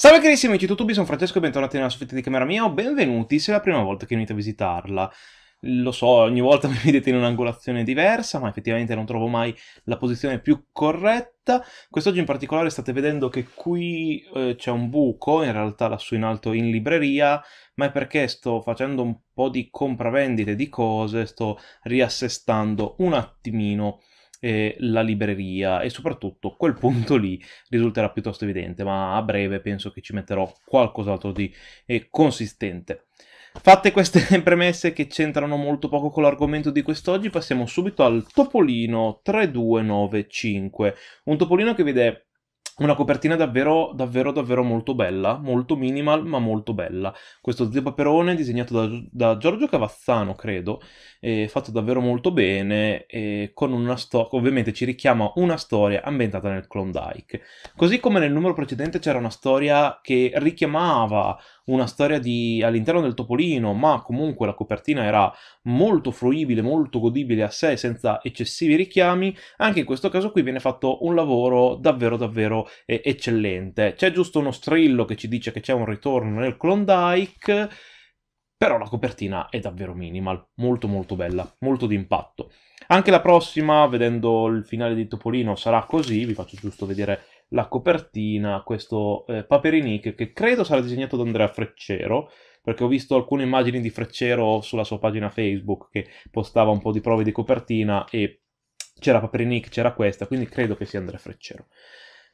Salve carissimi amici di YouTube, sono Francesco e bentornati nella soffitta di camera mia o benvenuti se è la prima volta che venite a visitarla. Lo so, ogni volta mi vedete in un'angolazione diversa, ma effettivamente non trovo mai la posizione più corretta. Quest'oggi in particolare state vedendo che qui eh, c'è un buco, in realtà lassù in alto in libreria, ma è perché sto facendo un po' di compravendite di cose, sto riassestando un attimino eh, la libreria e soprattutto quel punto lì risulterà piuttosto evidente, ma a breve penso che ci metterò qualcos'altro di eh, consistente. Fatte queste premesse che c'entrano molto poco con l'argomento di quest'oggi, passiamo subito al topolino 3295, un topolino che vede una copertina davvero, davvero, davvero molto bella, molto minimal ma molto bella. Questo zio paperone disegnato da, da Giorgio Cavazzano, credo, fatto davvero molto bene e con una storia, ovviamente ci richiama una storia ambientata nel Klondike. Così come nel numero precedente c'era una storia che richiamava una storia di, all'interno del Topolino, ma comunque la copertina era molto fruibile, molto godibile a sé, senza eccessivi richiami, anche in questo caso qui viene fatto un lavoro davvero davvero eh, eccellente. C'è giusto uno strillo che ci dice che c'è un ritorno nel Klondike, però la copertina è davvero minimal, molto molto bella, molto d'impatto. Anche la prossima, vedendo il finale di Topolino, sarà così, vi faccio giusto vedere la copertina, questo eh, Paperinic che credo sarà disegnato da Andrea Freccero, perché ho visto alcune immagini di Freccero sulla sua pagina Facebook che postava un po' di prove di copertina e c'era Paperinic, c'era questa, quindi credo che sia Andrea Freccero.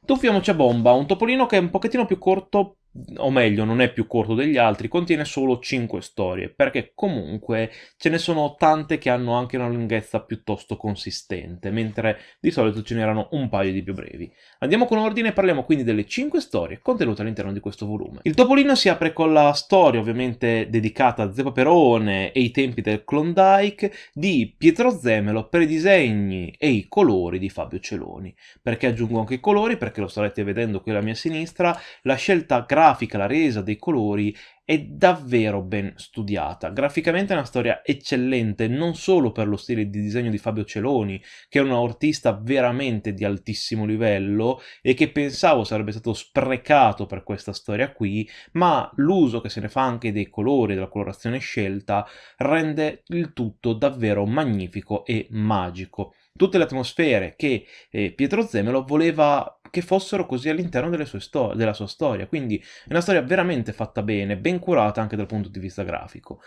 Tuffiamoci a bomba, un topolino che è un pochettino più corto o meglio non è più corto degli altri, contiene solo 5 storie, perché comunque ce ne sono tante che hanno anche una lunghezza piuttosto consistente, mentre di solito ce n'erano un paio di più brevi. Andiamo con ordine e parliamo quindi delle 5 storie contenute all'interno di questo volume. Il Topolino si apre con la storia ovviamente dedicata a Zepaperone e i tempi del Klondike di Pietro Zemelo per i disegni e i colori di Fabio Celoni. Perché aggiungo anche i colori? Perché lo starete vedendo qui alla mia sinistra, la scelta grafica grafica, la resa dei colori è davvero ben studiata. Graficamente è una storia eccellente, non solo per lo stile di disegno di Fabio Celoni, che è un artista veramente di altissimo livello e che pensavo sarebbe stato sprecato per questa storia qui, ma l'uso che se ne fa anche dei colori, della colorazione scelta, rende il tutto davvero magnifico e magico tutte le atmosfere che eh, Pietro Zemelo voleva che fossero così all'interno stor- della sua storia. Quindi è una storia veramente fatta bene, ben curata anche dal punto di vista grafico.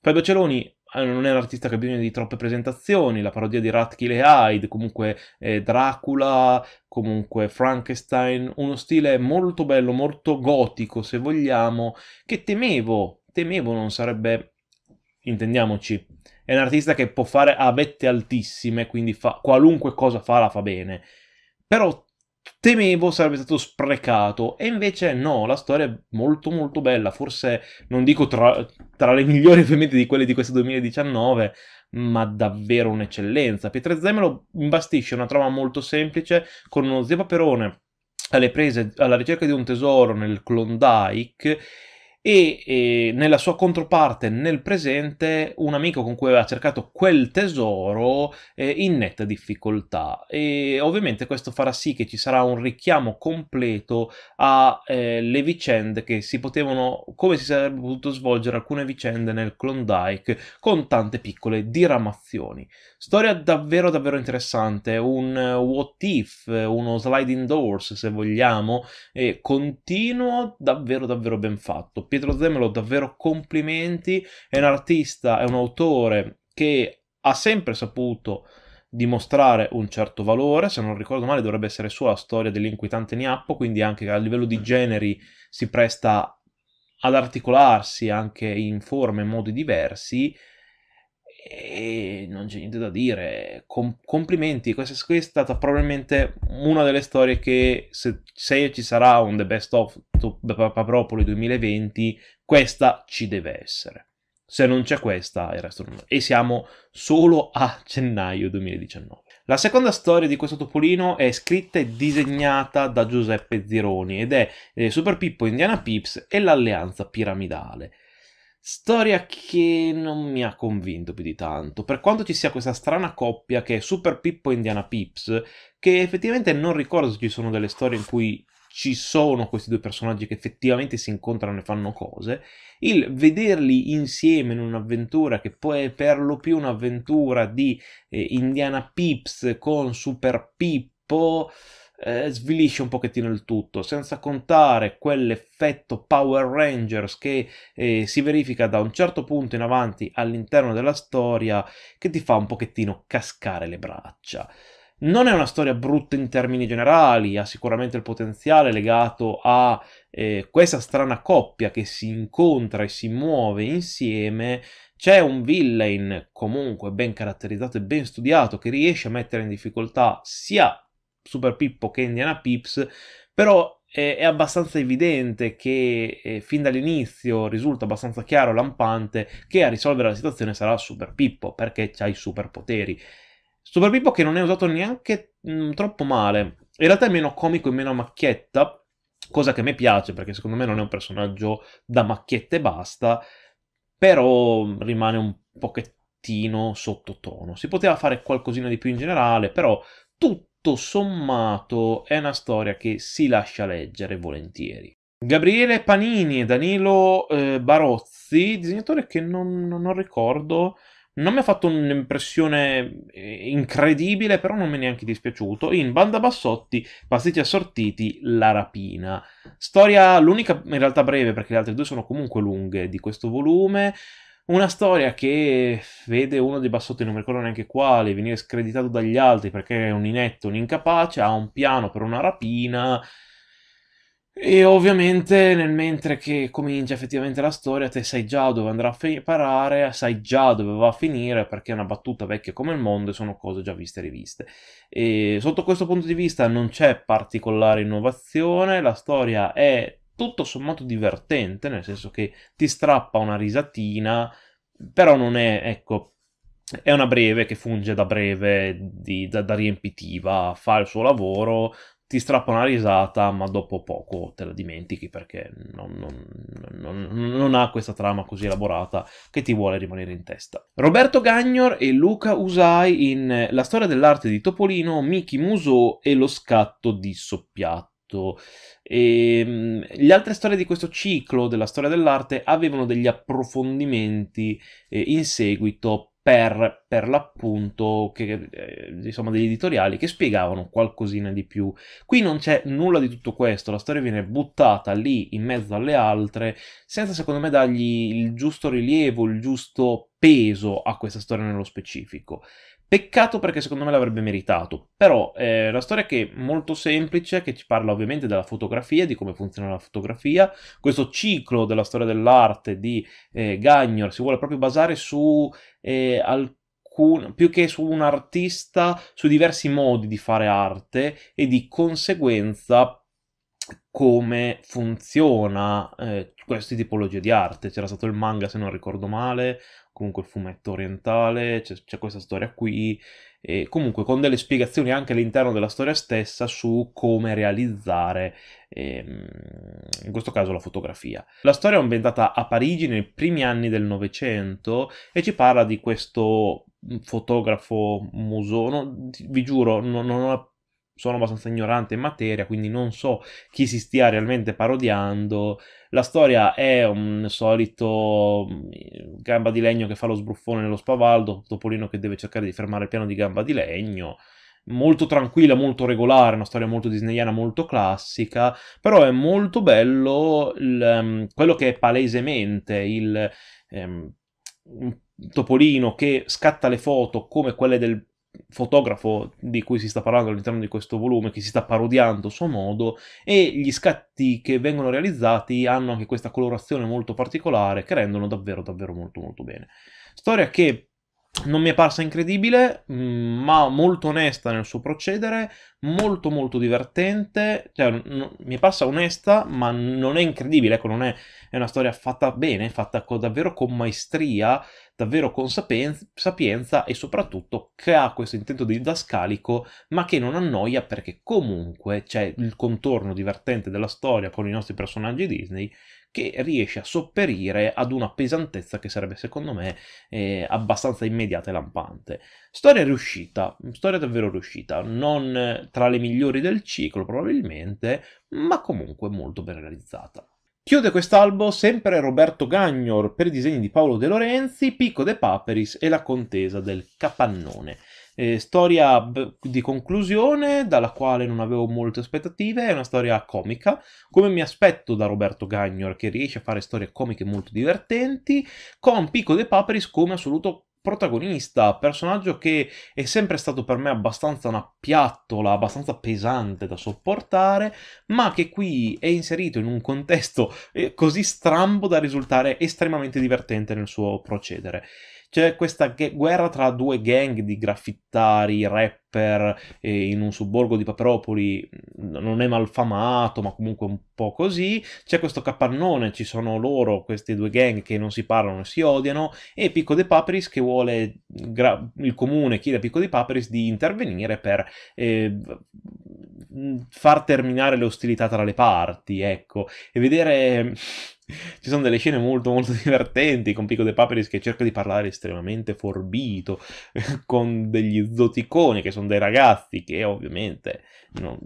Fabio Celoni eh, non è un artista che ha bisogno di troppe presentazioni, la parodia di Ratkill e Hyde, comunque eh, Dracula, comunque Frankenstein, uno stile molto bello, molto gotico se vogliamo, che temevo, temevo non sarebbe, intendiamoci, è un artista che può fare a vette altissime, quindi fa, qualunque cosa fa la fa bene. Però temevo sarebbe stato sprecato, e invece no, la storia è molto molto bella, forse non dico tra, tra le migliori ovviamente di quelle di questo 2019, ma davvero un'eccellenza. Pietrezemolo imbastisce una trama molto semplice con uno zio paperone alle prese alla ricerca di un tesoro nel Klondike e, e, nella sua controparte nel presente un amico con cui aveva cercato quel tesoro eh, in netta difficoltà e ovviamente questo farà sì che ci sarà un richiamo completo alle eh, vicende che si potevano come si sarebbe potuto svolgere alcune vicende nel Klondike con tante piccole diramazioni storia davvero davvero interessante un eh, what if uno sliding doors se vogliamo eh, continuo davvero davvero ben fatto Pietro Zemmelo davvero complimenti, è un artista, è un autore che ha sempre saputo dimostrare un certo valore, se non ricordo male dovrebbe essere sua la storia dell'inquietante Niappo, quindi anche a livello di generi si presta ad articolarsi anche in forme e modi diversi, e non c'è niente da dire. Com- complimenti, questa, questa, è stata probabilmente una delle storie che se, se ci sarà un The Best of Papropoli 2020, questa ci deve essere. Se non c'è questa, il resto non... E siamo solo a gennaio 2019. La seconda storia di questo topolino è scritta e disegnata da Giuseppe Zironi ed è eh, Super Pippo Indiana Pips e l'alleanza piramidale. Storia che non mi ha convinto più di tanto, per quanto ci sia questa strana coppia che è Super Pippo e Indiana Pips, che effettivamente non ricordo se ci sono delle storie in cui ci sono questi due personaggi che effettivamente si incontrano e fanno cose, il vederli insieme in un'avventura che poi è per lo più un'avventura di eh, Indiana Pips con Super Pippo eh, svilisce un pochettino il tutto, senza contare quell'effetto Power Rangers che eh, si verifica da un certo punto in avanti all'interno della storia che ti fa un pochettino cascare le braccia. Non è una storia brutta in termini generali, ha sicuramente il potenziale legato a eh, questa strana coppia che si incontra e si muove insieme, c'è un villain comunque ben caratterizzato e ben studiato che riesce a mettere in difficoltà sia Super Pippo che Indiana Pips, però è, abbastanza evidente che eh, fin dall'inizio risulta abbastanza chiaro, lampante, che a risolvere la situazione sarà Super Pippo, perché ha i superpoteri. Super Pippo che non è usato neanche mh, mm, troppo male, in realtà è meno comico e meno macchietta, cosa che a me piace perché secondo me non è un personaggio da macchiette e basta, però rimane un pochettino sottotono. Si poteva fare qualcosina di più in generale, però tutto tutto sommato è una storia che si lascia leggere volentieri. Gabriele Panini e Danilo eh, Barozzi, disegnatore che non, non, ricordo, non mi ha fatto un'impressione eh, incredibile, però non mi è neanche dispiaciuto. In Banda Bassotti, Pasticci assortiti, La rapina. Storia l'unica in realtà breve, perché le altre due sono comunque lunghe di questo volume. Una storia che vede uno dei bassotti, non mi ricordo neanche quale, venire screditato dagli altri perché è un inetto, un incapace, ha un piano per una rapina. E ovviamente nel mentre che comincia effettivamente la storia, te sai già dove andrà a parare, sai già dove va a finire, perché è una battuta vecchia come il mondo e sono cose già viste e riviste. E sotto questo punto di vista non c'è particolare innovazione, la storia è tutto sommato divertente, nel senso che ti strappa una risatina, però non è, ecco, è una breve che funge da breve, di, da, da, riempitiva, fa il suo lavoro, ti strappa una risata, ma dopo poco te la dimentichi perché non, non, non, non, ha questa trama così elaborata che ti vuole rimanere in testa. Roberto Gagnor e Luca Usai in La storia dell'arte di Topolino, Miki Musò e lo scatto di Soppiato tutto. E, ehm, le altre storie di questo ciclo della storia dell'arte avevano degli approfondimenti eh, in seguito per, per, l'appunto che, eh, insomma, degli editoriali che spiegavano qualcosina di più. Qui non c'è nulla di tutto questo, la storia viene buttata lì in mezzo alle altre, senza secondo me dargli il giusto rilievo, il giusto peso a questa storia nello specifico. Peccato perché secondo me l'avrebbe meritato, però eh, è una storia che è molto semplice, che ci parla ovviamente della fotografia, di come funziona la fotografia, questo ciclo della storia dell'arte di eh, Gagnor si vuole proprio basare su eh, alcuni più che su un artista, su diversi modi di fare arte e di conseguenza come funziona eh, queste tipologie di arte. C'era stato il manga, se non ricordo male, comunque il fumetto orientale, c'è, questa storia qui, e comunque con delle spiegazioni anche all'interno della storia stessa su come realizzare, ehm, in questo caso, la fotografia. La storia è ambientata a Parigi nei primi anni del Novecento e ci parla di questo mm, fotografo musono, vi giuro, non, non ho sono abbastanza ignorante in materia, quindi non so chi si stia realmente parodiando. La storia è un solito mm, gamba di legno che fa lo sbruffone nello spavaldo, Topolino che deve cercare di fermare il piano di gamba di legno. Molto tranquilla, molto regolare, una storia molto disneyana, molto classica, però è molto bello il, mm, quello che è palesemente il ehm, Topolino che scatta le foto come quelle del fotografo di cui si sta parlando all'interno di questo volume, che si sta parodiando a suo modo, e gli scatti che vengono realizzati hanno anche questa colorazione molto particolare che rendono davvero davvero molto molto bene. Storia che non mi è parsa incredibile, mm, ma molto onesta nel suo procedere, molto molto divertente, cioè, no, mi è parsa onesta, ma non è incredibile, ecco, non è, è una storia fatta bene, fatta co- davvero con maestria, davvero con sapienza, sapienza e soprattutto che ha questo intento didascalico, ma che non annoia perché comunque c'è il contorno divertente della storia con i nostri personaggi Disney che riesce a sopperire ad una pesantezza che sarebbe secondo me eh, abbastanza immediata e lampante. Storia riuscita, storia davvero riuscita, non tra le migliori del ciclo probabilmente, ma comunque molto ben realizzata. Chiude quest'albo sempre Roberto Gagnor per i disegni di Paolo De Lorenzi, Picco de Paperis e la contesa del Capannone. Eh, storia b- di conclusione, dalla quale non avevo molte aspettative, è una storia comica, come mi aspetto da Roberto Gagnor, che riesce a fare storie comiche molto divertenti, con Pico De Paperis come assoluto protagonista, personaggio che è sempre stato per me abbastanza una piattola, abbastanza pesante da sopportare, ma che qui è inserito in un contesto eh, così strambo da risultare estremamente divertente nel suo procedere c'è questa guerra tra due gang di graffittari, rap per, eh, in un sobborgo di Paperopoli non è malfamato, ma comunque un po' così. C'è questo capannone, ci sono loro, queste due gang che non si parlano e si odiano, e Picco De Paperis che vuole, il comune chiede a Picco De Paperis di intervenire per eh, far terminare le ostilità tra le parti, ecco, e vedere... Ci sono delle scene molto molto divertenti con Pico de Paperis che cerca di parlare estremamente forbito, con degli zoticoni che sono sono dei ragazzi che ovviamente non,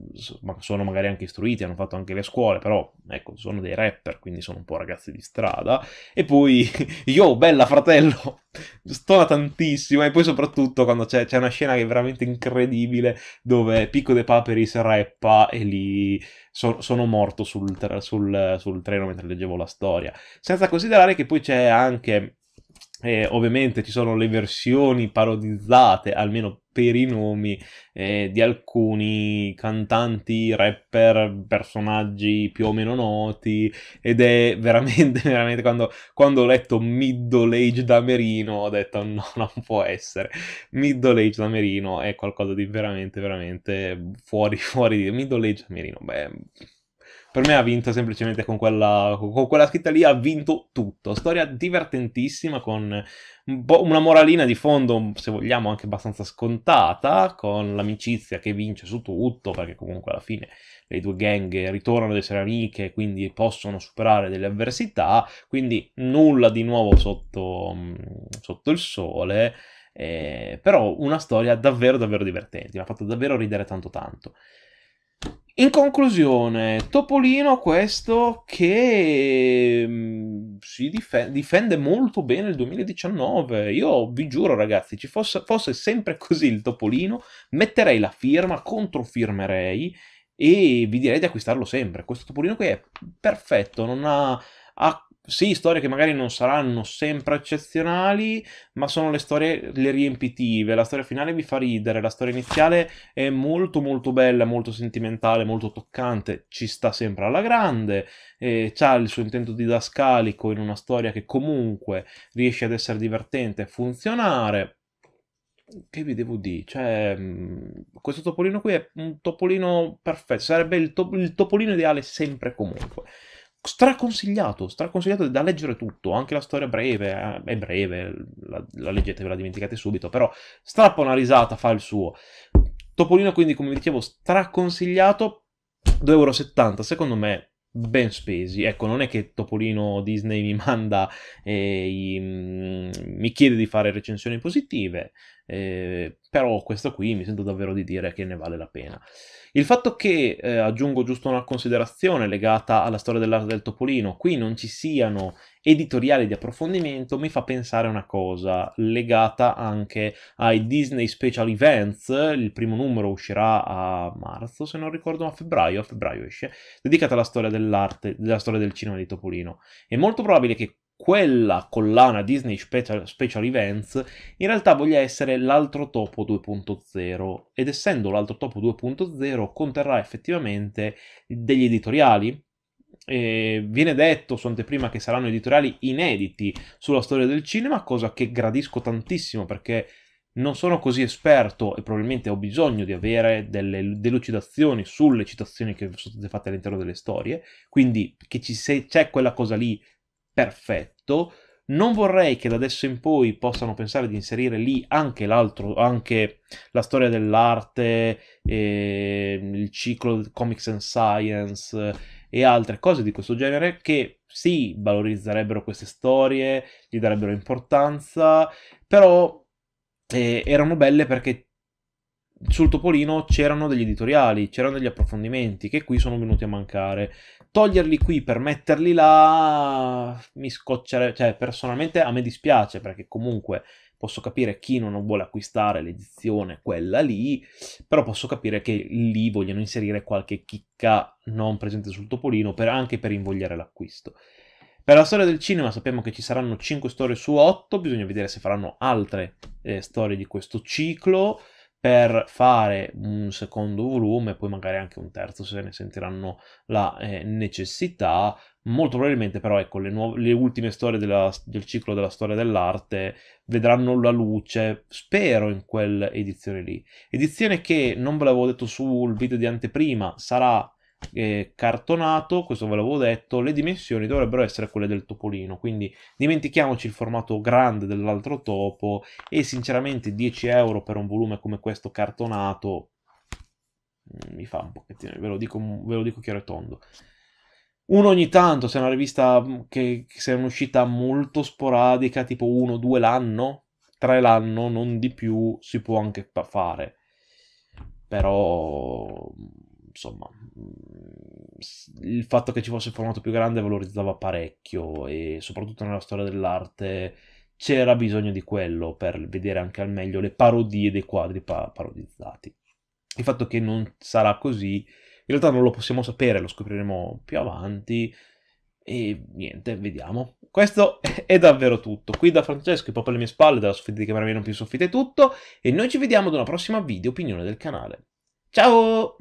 sono magari anche istruiti, hanno fatto anche le scuole, però ecco, sono dei rapper, quindi sono un po' ragazzi di strada. E poi, yo, oh, bella fratello, stona tantissimo. E poi soprattutto quando c'è, c'è una scena che è veramente incredibile, dove Picco de Paperis rappa e lì so, sono morto sul, sul, sul treno mentre leggevo la storia. Senza considerare che poi c'è anche eh, ovviamente ci sono le versioni parodizzate, almeno per i nomi, eh, di alcuni cantanti, rapper, personaggi più o meno noti ed è veramente, veramente quando, quando ho letto Middle Age da Merino ho detto no, non può essere. Middle Age da Merino è qualcosa di veramente, veramente fuori, fuori di Middle Age da Merino. Beh per me ha vinto semplicemente con quella, con quella scritta lì, ha vinto tutto. Storia divertentissima con un una moralina di fondo, se vogliamo, anche abbastanza scontata, con l'amicizia che vince su tutto, perché comunque alla fine le due gang ritornano ad essere amiche, quindi possono superare delle avversità, quindi nulla di nuovo sotto, mm, sotto il sole. Eh, però una storia davvero davvero divertente, mi ha fatto davvero ridere tanto tanto. In conclusione, Topolino questo che mm, si difende, difende, molto bene il 2019. Io vi giuro ragazzi, ci fosse, fosse sempre così il Topolino, metterei la firma, controfirmerei e vi direi di acquistarlo sempre. Questo Topolino qui è perfetto, non ha, ha sì, storie che magari non saranno sempre eccezionali, ma sono le storie le riempitive, la storia finale vi fa ridere, la storia iniziale è molto molto bella, molto sentimentale, molto toccante, ci sta sempre alla grande, eh, ha il suo intento didascalico in una storia che comunque riesce ad essere divertente e funzionare che vi devo dire? Cioè, mhmm, questo topolino qui è un topolino perfetto, sarebbe il, to- il topolino ideale sempre e comunque straconsigliato, straconsigliato da leggere tutto, anche la storia breve, eh, è breve, la, la leggete, ve la dimenticate subito, però strappa una risata, fa il suo. Topolino quindi, come vi dicevo, straconsigliato, 2,70€, secondo me ben spesi. Ecco, non è che Topolino Disney mi manda eh, i, mi chiede di fare recensioni positive, eh, però questo qui mi sento davvero di dire che ne vale la pena. Il fatto che, eh, aggiungo giusto una considerazione legata alla storia dell'arte del topolino, qui non ci siano editoriali di approfondimento mi fa pensare a una cosa legata anche ai Disney Special Events, il primo numero uscirà a marzo, se non ricordo, a febbraio, a febbraio esce, dedicata alla storia dell'arte, della storia del cinema di Topolino. È molto probabile che quella collana Disney Special, Special, Events in realtà voglia essere l'altro topo 2.0 ed essendo l'altro topo 2.0 conterrà effettivamente degli editoriali. E viene detto su anteprima che saranno editoriali inediti sulla storia del cinema, cosa che gradisco tantissimo perché non sono così esperto e probabilmente ho bisogno di avere delle delucidazioni sulle citazioni che sono state fatte all'interno delle storie, quindi che ci, se c'è quella cosa lì perfetto, non vorrei che da adesso in poi possano pensare di inserire lì anche l'altro, anche la storia dell'arte, ehm, il ciclo comics and science e altre cose di questo genere che sì, valorizzerebbero queste storie, gli darebbero importanza, però eh, erano belle perché sul topolino c'erano degli editoriali, c'erano degli approfondimenti che qui sono venuti a mancare toglierli qui per metterli là mi scoccerebbe, cioè personalmente a me dispiace perché comunque posso capire chi non vuole acquistare l'edizione quella lì, però posso capire che lì vogliono inserire qualche chicca non presente sul topolino per, anche per invogliare l'acquisto. Per la storia del cinema sappiamo che ci saranno 5 storie su 8, bisogna vedere se faranno altre eh, storie di questo ciclo per fare un secondo volume, poi magari anche un terzo se ne sentiranno la eh, necessità. Molto probabilmente però ecco, le, nuove, le ultime storie della, del ciclo della storia dell'arte vedranno la luce, spero, in quell'edizione lì. Edizione che, non ve l'avevo detto sul video di anteprima, sarà eh, cartonato, questo ve l'avevo detto, le dimensioni dovrebbero essere quelle del topolino, quindi dimentichiamoci il formato grande dell'altro topo e sinceramente 10 euro per un volume come questo cartonato mm, mi fa un pochettino, ve lo dico, ve lo dico chiaro e tondo. Uno ogni tanto, se è una rivista mm, che, che se è un'uscita molto sporadica, tipo uno, due l'anno, tre l'anno, non di più, si può anche fare. Però, mm, insomma, il fatto che ci fosse il formato più grande valorizzava parecchio e soprattutto nella storia dell'arte c'era bisogno di quello per vedere anche al meglio le parodie dei quadri pa- parodizzati. Il fatto che non sarà così, in realtà non lo possiamo sapere, lo scopriremo più avanti e niente, vediamo. Questo è davvero tutto. Qui da Francesco e proprio alle mie spalle, dalla soffitta di Cameramino più soffitta è tutto e noi ci vediamo ad una prossima video opinione del canale. Ciao!